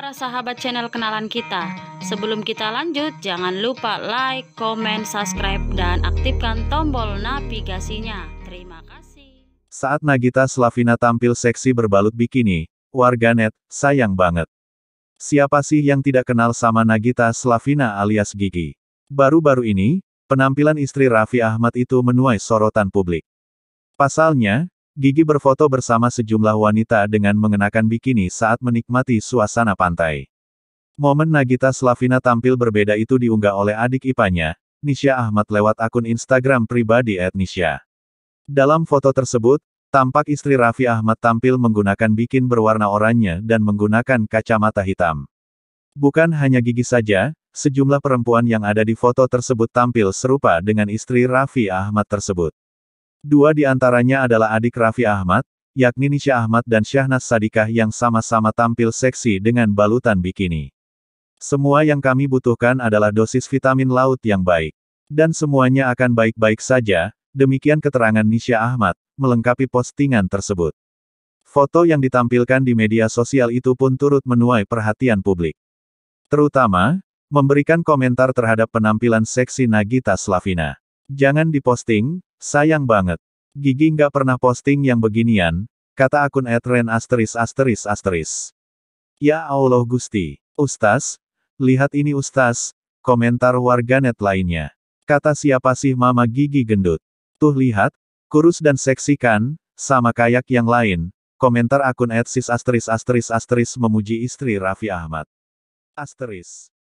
para sahabat channel kenalan kita. Sebelum kita lanjut, jangan lupa like, comment, subscribe, dan aktifkan tombol navigasinya. Terima kasih. Saat Nagita Slavina tampil seksi berbalut bikini, warganet, sayang banget. Siapa sih yang tidak kenal sama Nagita Slavina alias Gigi? Baru-baru ini, penampilan istri Raffi Ahmad itu menuai sorotan publik. Pasalnya, Gigi berfoto bersama sejumlah wanita dengan mengenakan bikini saat menikmati suasana pantai. Momen Nagita Slavina tampil berbeda itu diunggah oleh adik ipanya, Nisha Ahmad lewat akun Instagram pribadi @nisha. Dalam foto tersebut, tampak istri Raffi Ahmad tampil menggunakan bikin berwarna oranye dan menggunakan kacamata hitam. Bukan hanya gigi saja, sejumlah perempuan yang ada di foto tersebut tampil serupa dengan istri Raffi Ahmad tersebut. Dua di antaranya adalah adik Raffi Ahmad, yakni Nisha Ahmad dan Syahnas Sadikah yang sama-sama tampil seksi dengan balutan bikini. Semua yang kami butuhkan adalah dosis vitamin laut yang baik. Dan semuanya akan baik-baik saja, demikian keterangan Nisha Ahmad, melengkapi postingan tersebut. Foto yang ditampilkan di media sosial itu pun turut menuai perhatian publik. Terutama, memberikan komentar terhadap penampilan seksi Nagita Slavina. Jangan diposting, Sayang banget. Gigi nggak pernah posting yang beginian, kata akun Etren asteris asteris asteris. Ya Allah Gusti. Ustaz, lihat ini Ustaz, komentar warganet lainnya. Kata siapa sih mama gigi gendut. Tuh lihat, kurus dan seksi kan, sama kayak yang lain. Komentar akun Etsis asteris asteris asteris memuji istri Raffi Ahmad. Asteris.